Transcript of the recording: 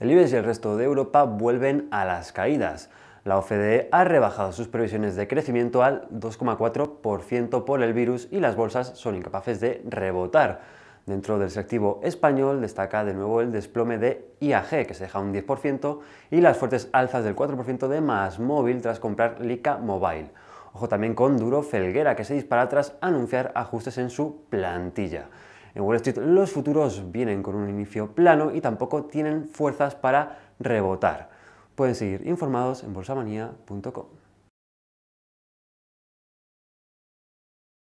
El IBEX y el resto de Europa vuelven a las caídas. La OCDE ha rebajado sus previsiones de crecimiento al 2,4% por el virus y las bolsas son incapaces de rebotar. Dentro del selectivo español destaca de nuevo el desplome de IAG, que se deja un 10%, y las fuertes alzas del 4% de Más Móvil tras comprar Lica Mobile. Ojo también con Duro Felguera, que se dispara tras anunciar ajustes en su plantilla. En Wall Street los futuros vienen con un inicio plano y tampoco tienen fuerzas para rebotar. Pueden seguir informados en bolsamanía.com.